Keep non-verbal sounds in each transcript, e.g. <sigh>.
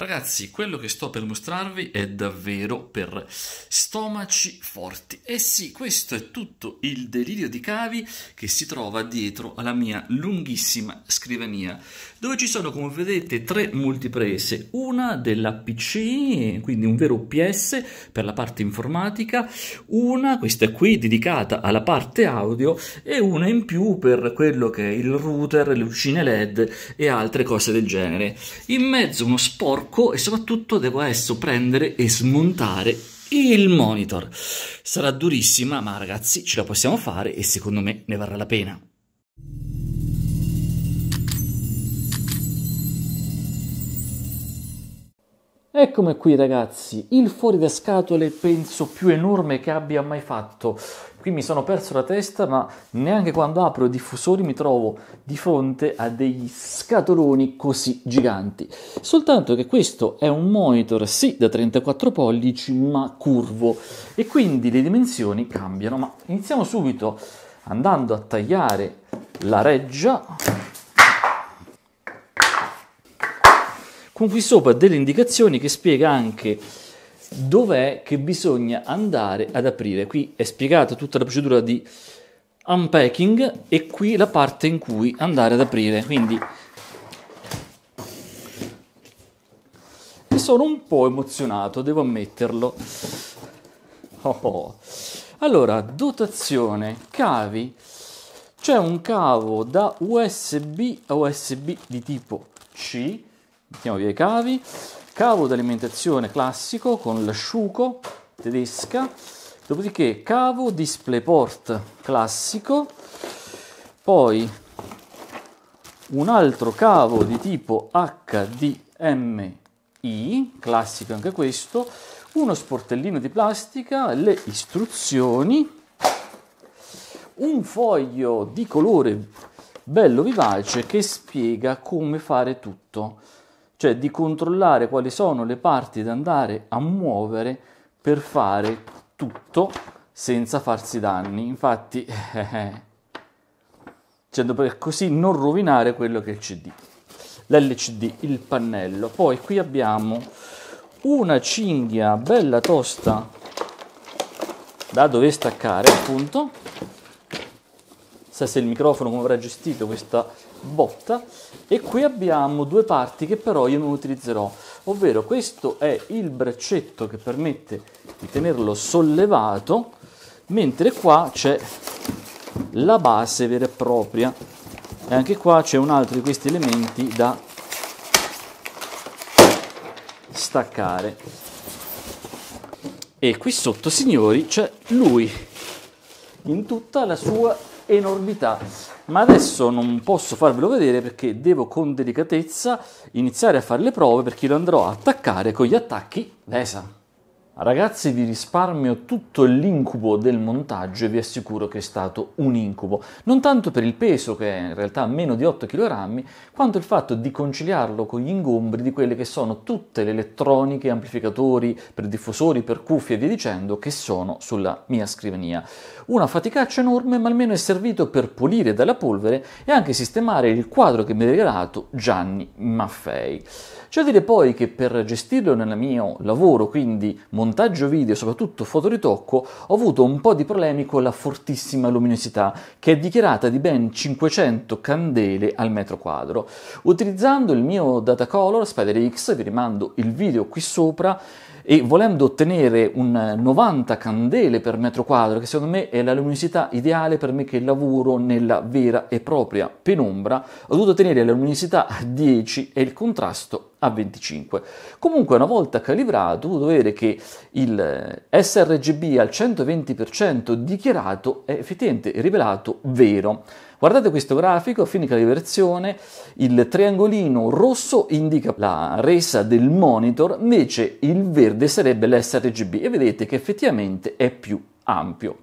Ragazzi, quello che sto per mostrarvi è davvero per stomaci forti. E eh sì, questo è tutto il delirio di cavi che si trova dietro alla mia lunghissima scrivania, dove ci sono, come vedete, tre multiprese. Una della PC, quindi un vero PS per la parte informatica, una, questa qui, dedicata alla parte audio, e una in più per quello che è il router, le lucine LED e altre cose del genere. In mezzo uno sporco blocco e soprattutto devo adesso prendere e smontare il monitor. Sarà durissima, ma ragazzi ce la possiamo fare e secondo me ne varrà la pena. Eccomi qui ragazzi, il fuori da scatole penso più enorme che abbia mai fatto. Qui mi sono perso la testa, ma neanche quando apro i diffusori mi trovo di fronte a degli scatoloni così giganti. Soltanto che questo è un monitor, sì, da 34 pollici, ma curvo e quindi le dimensioni cambiano. Ma iniziamo subito andando a tagliare la reggia con qui sopra delle indicazioni che spiega anche dov'è che bisogna andare ad aprire. Qui è spiegata tutta la procedura di unpacking e qui la parte in cui andare ad aprire. Quindi e sono un po' emozionato, devo ammetterlo. Oh oh. Allora, dotazione, cavi. C'è un cavo da USB a USB di tipo C mettiamo via i cavi, cavo d'alimentazione classico con l'asciuco tedesca, dopodiché cavo DisplayPort classico, poi un altro cavo di tipo HDMI, classico anche questo, uno sportellino di plastica, le istruzioni, un foglio di colore bello vivace che spiega come fare tutto cioè di controllare quali sono le parti da andare a muovere per fare tutto senza farsi danni. Infatti, <laughs> cioè, per così non rovinare quello che è il CD. L'LCD, il pannello. Poi qui abbiamo una cinghia bella tosta da dove staccare, appunto se il microfono come avrà gestito questa botta e qui abbiamo due parti che però io non utilizzerò ovvero questo è il braccetto che permette di tenerlo sollevato mentre qua c'è la base vera e propria e anche qua c'è un altro di questi elementi da staccare e qui sotto signori c'è lui in tutta la sua enormità, ma adesso non posso farvelo vedere perché devo con delicatezza iniziare a fare le prove perché lo andrò a attaccare con gli attacchi VESA. Ragazzi vi risparmio tutto l'incubo del montaggio e vi assicuro che è stato un incubo, non tanto per il peso che è in realtà meno di 8 kg, quanto il fatto di conciliarlo con gli ingombri di quelle che sono tutte le elettroniche, amplificatori, per diffusori, per cuffie e via dicendo che sono sulla mia scrivania. Una faticaccia enorme ma almeno è servito per pulire dalla polvere e anche sistemare il quadro che mi ha regalato Gianni Maffei. C'è da dire poi che per gestirlo nel mio lavoro, quindi montaggio, montaggio video, soprattutto fotoritocco, ho avuto un po' di problemi con la fortissima luminosità, che è dichiarata di ben 500 candele al metro quadro. Utilizzando il mio datacolor X, vi rimando il video qui sopra, e volendo ottenere un 90 candele per metro quadro, che secondo me è la luminosità ideale per me che lavoro nella vera e propria penombra, ho dovuto ottenere la luminosità a 10 e il contrasto a 25. Comunque una volta calibrato, ho vedere che il eh, sRGB al 120% dichiarato è effettivamente rivelato vero. Guardate questo grafico, a fine calibrazione il triangolino rosso indica la resa del monitor, invece il verde sarebbe l'sRGB e vedete che effettivamente è più ampio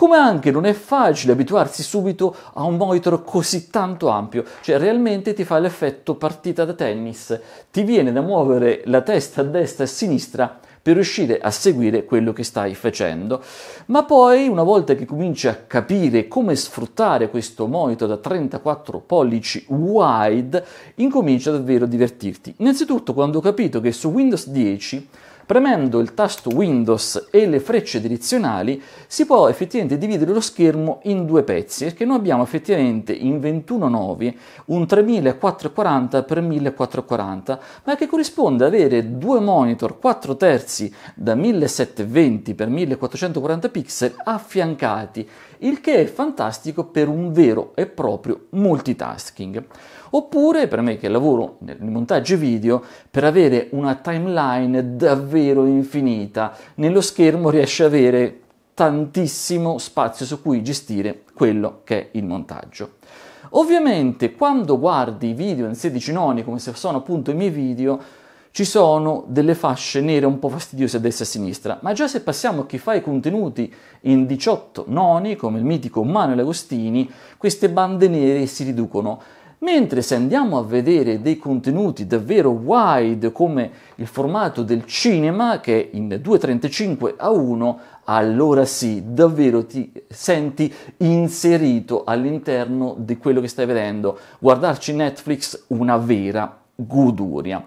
come anche non è facile abituarsi subito a un monitor così tanto ampio, cioè realmente ti fa l'effetto partita da tennis, ti viene da muovere la testa a destra e a sinistra per riuscire a seguire quello che stai facendo. Ma poi, una volta che cominci a capire come sfruttare questo monitor da 34 pollici wide, incomincia davvero a divertirti. Innanzitutto, quando ho capito che su Windows 10 Premendo il tasto Windows e le frecce direzionali si può effettivamente dividere lo schermo in due pezzi, perché noi abbiamo effettivamente in 21 9 un 3440x1440, ma che corrisponde ad avere due monitor 4 terzi da 1720x1440 pixel affiancati, il che è fantastico per un vero e proprio multitasking. Oppure per me che lavoro nel montaggio video, per avere una timeline davvero infinita, nello schermo riesce a avere tantissimo spazio su cui gestire quello che è il montaggio. Ovviamente quando guardi i video in 16 noni, come se sono appunto i miei video, ci sono delle fasce nere un po' fastidiose a destra e a sinistra, ma già se passiamo a chi fa i contenuti in 18 noni, come il mitico Manuel Agostini, queste bande nere si riducono Mentre se andiamo a vedere dei contenuti davvero wide come il formato del cinema che è in 2.35 a 1, allora sì, davvero ti senti inserito all'interno di quello che stai vedendo. Guardarci Netflix una vera goduria.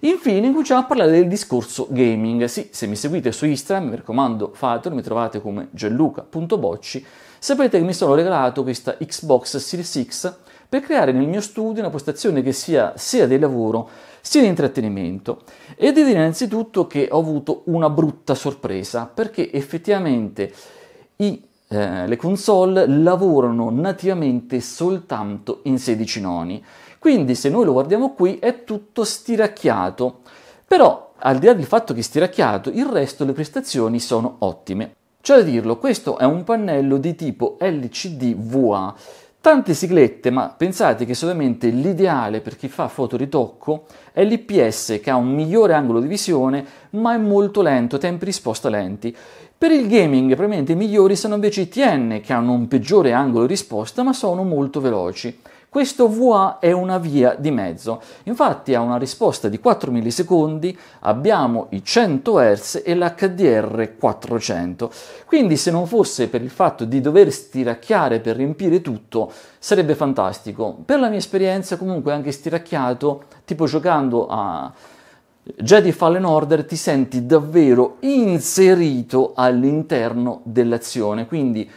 Infine cominciamo a parlare del discorso gaming. Sì, se mi seguite su Instagram, mi raccomando, fatelo, mi trovate come gianluca.bocci. Sapete che mi sono regalato questa Xbox Series X per creare nel mio studio una postazione che sia sia di lavoro sia di intrattenimento. E dire innanzitutto che ho avuto una brutta sorpresa perché effettivamente i eh, le console lavorano nativamente soltanto in 16 noni. Quindi se noi lo guardiamo qui è tutto stiracchiato. Però al di là del fatto che è stiracchiato, il resto le prestazioni sono ottime. cioè da dirlo, questo è un pannello di tipo LCD VA Tante siglette, ma pensate che solamente l'ideale per chi fa fotoritocco è l'IPS che ha un migliore angolo di visione, ma è molto lento, tempi risposta lenti. Per il gaming probabilmente i migliori sono invece i TN che hanno un peggiore angolo di risposta, ma sono molto veloci. Questo VA è una via di mezzo, infatti ha una risposta di 4 millisecondi abbiamo i 100 Hz e l'HDR 400, quindi se non fosse per il fatto di dover stiracchiare per riempire tutto sarebbe fantastico. Per la mia esperienza comunque anche stiracchiato, tipo giocando a Jedi Fallen Order ti senti davvero inserito all'interno dell'azione, quindi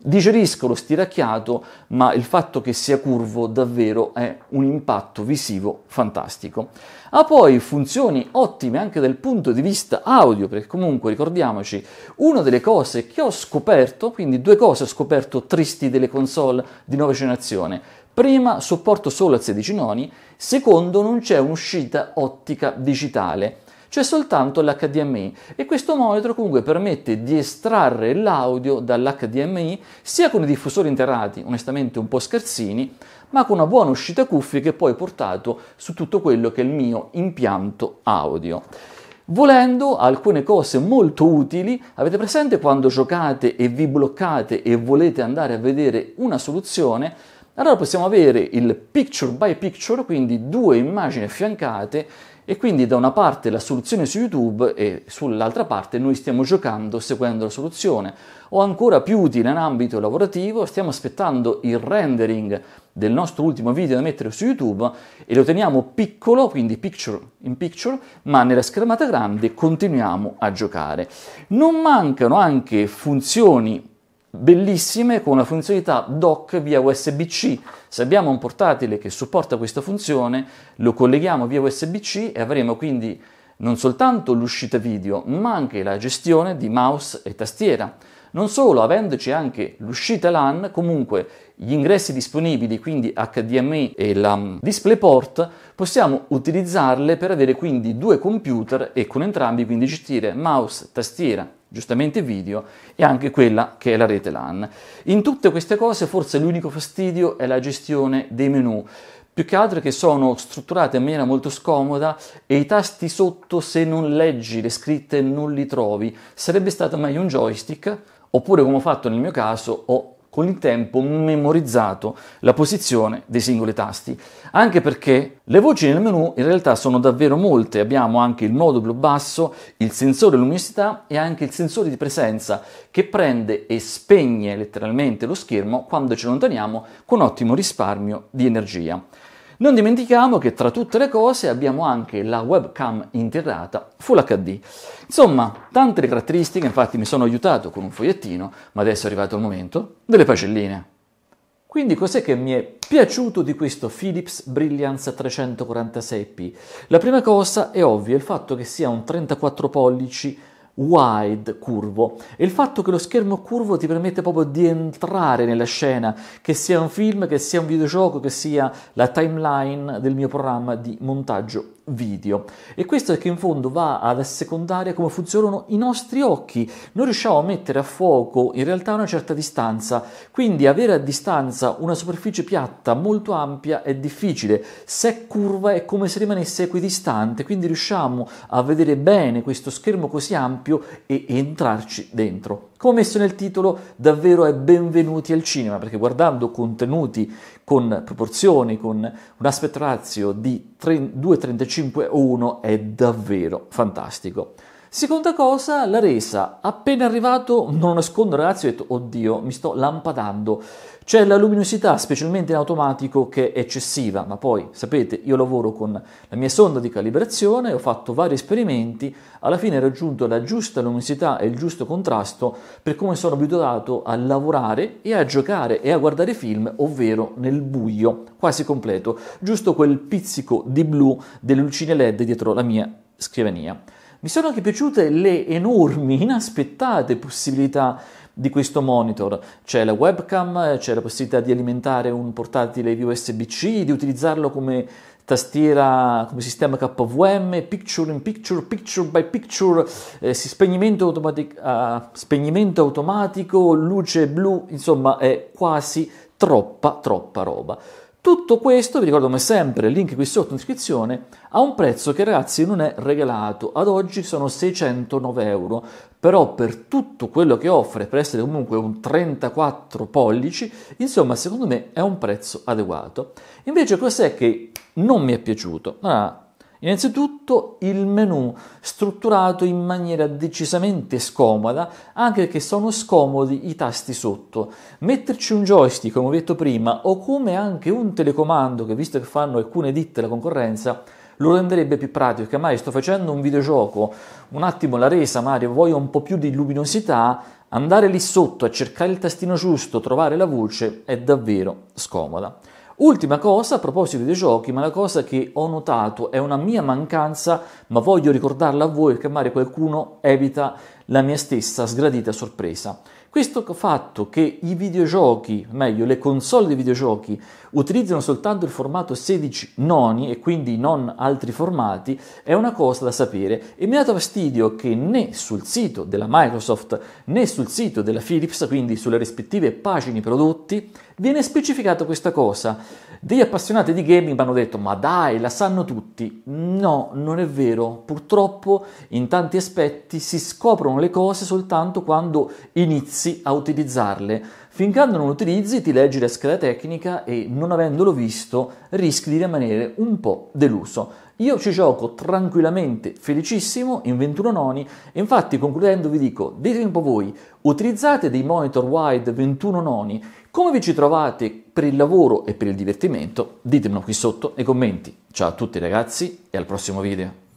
Digerisco lo stiracchiato, ma il fatto che sia curvo davvero è un impatto visivo fantastico. Ha poi funzioni ottime anche dal punto di vista audio, perché comunque ricordiamoci, una delle cose che ho scoperto, quindi due cose ho scoperto tristi delle console di nuova generazione. Prima, supporto solo a 16 noni, secondo, non c'è un'uscita ottica digitale c'è soltanto l'HDMI e questo monitor comunque permette di estrarre l'audio dall'HDMI sia con i diffusori interrati, onestamente un po' scherzini, ma con una buona uscita cuffie che poi ho portato su tutto quello che è il mio impianto audio. Volendo alcune cose molto utili, avete presente quando giocate e vi bloccate e volete andare a vedere una soluzione? Allora possiamo avere il picture by picture, quindi due immagini affiancate e quindi da una parte la soluzione su YouTube e sull'altra parte noi stiamo giocando seguendo la soluzione. O ancora più utile in ambito lavorativo, stiamo aspettando il rendering del nostro ultimo video da mettere su YouTube e lo teniamo piccolo, quindi picture in picture, ma nella schermata grande continuiamo a giocare. Non mancano anche funzioni bellissime con una funzionalità dock via USB-C. Se abbiamo un portatile che supporta questa funzione, lo colleghiamo via USB-C e avremo quindi non soltanto l'uscita video, ma anche la gestione di mouse e tastiera. Non solo, avendoci anche l'uscita LAN, comunque gli ingressi disponibili, quindi HDMI e la mm, DisplayPort, possiamo utilizzarle per avere quindi due computer e con entrambi quindi gestire mouse, tastiera giustamente video, e anche quella che è la rete LAN. In tutte queste cose forse l'unico fastidio è la gestione dei menu, più che altro che sono strutturate in maniera molto scomoda e i tasti sotto se non leggi le scritte non li trovi. Sarebbe stato meglio un joystick, oppure come ho fatto nel mio caso ho con il tempo memorizzato la posizione dei singoli tasti, anche perché le voci nel menu in realtà sono davvero molte, abbiamo anche il modulo basso, il sensore luminosità e anche il sensore di presenza che prende e spegne letteralmente lo schermo quando ci allontaniamo con ottimo risparmio di energia. Non dimentichiamo che tra tutte le cose abbiamo anche la webcam interrata Full HD. Insomma, tante le caratteristiche, infatti mi sono aiutato con un fogliettino, ma adesso è arrivato il momento delle pagelline. Quindi cos'è che mi è piaciuto di questo Philips Brilliance 346p? La prima cosa è ovvio, il fatto che sia un 34 pollici wide, curvo. E il fatto che lo schermo curvo ti permette proprio di entrare nella scena, che sia un film, che sia un videogioco, che sia la timeline del mio programma di montaggio video. E questo è che in fondo va ad assecondare come funzionano i nostri occhi. Noi riusciamo a mettere a fuoco in realtà una certa distanza, quindi avere a distanza una superficie piatta molto ampia è difficile. Se è curva è come se rimanesse equidistante, quindi riusciamo a vedere bene questo schermo così ampio ampio e entrarci dentro. Come ho messo nel titolo, davvero è benvenuti al cinema, perché guardando contenuti con proporzioni, con un aspect ratio di 2,35 o 1 è davvero fantastico. Seconda cosa, la resa. Appena arrivato, non nascondo ragazzi, ho detto, oddio, mi sto lampadando c'è la luminosità, specialmente in automatico, che è eccessiva, ma poi sapete, io lavoro con la mia sonda di calibrazione, ho fatto vari esperimenti, alla fine ho raggiunto la giusta luminosità e il giusto contrasto per come sono abituato a lavorare e a giocare e a guardare film, ovvero nel buio, quasi completo, giusto quel pizzico di blu delle lucine LED dietro la mia scrivania. Mi sono anche piaciute le enormi, inaspettate possibilità di questo monitor. C'è la webcam, c'è la possibilità di alimentare un portatile USB-C, di utilizzarlo come tastiera come sistema KVM, picture in picture, picture by picture, eh, spegnimento, automatic, uh, spegnimento automatico, luce blu, insomma è quasi troppa troppa roba. Tutto questo, vi ricordo come sempre, link qui sotto in descrizione, a un prezzo che ragazzi non è regalato, ad oggi sono 609 euro, però per tutto quello che offre, per essere comunque un 34 pollici, insomma secondo me è un prezzo adeguato. Invece cos'è che non mi è piaciuto? Ah, innanzitutto il menu strutturato in maniera decisamente scomoda, anche perché sono scomodi i tasti sotto. Metterci un joystick, come ho detto prima, o come anche un telecomando, che visto che fanno alcune ditte la concorrenza, lo renderebbe più pratico, che magari sto facendo un videogioco, un attimo la resa, Mario, voglio un po' più di luminosità, andare lì sotto a cercare il tastino giusto, trovare la voce è davvero scomoda. Ultima cosa a proposito dei giochi, ma la cosa che ho notato è una mia mancanza, ma voglio ricordarla a voi perché magari qualcuno evita la mia stessa sgradita sorpresa. Questo fatto che i videogiochi, meglio le console dei videogiochi, utilizzano soltanto il formato 16 noni e quindi non altri formati è una cosa da sapere e mi ha dato fastidio che né sul sito della Microsoft né sul sito della Philips, quindi sulle rispettive pagine prodotti, viene specificata questa cosa. Degli appassionati di gaming mi hanno detto ma dai, la sanno tutti. No, non è vero. Purtroppo in tanti aspetti si scoprono le cose soltanto quando inizia inizi a utilizzarle. Finché non utilizzi ti leggi la scheda tecnica e non avendolo visto rischi di rimanere un po' deluso. Io ci gioco tranquillamente, felicissimo, in 21 noni e infatti concludendo vi dico, ditemi un po' voi, utilizzate dei monitor wide 21 noni, come vi ci trovate per il lavoro e per il divertimento? Ditemelo qui sotto nei commenti. Ciao a tutti ragazzi e al prossimo video.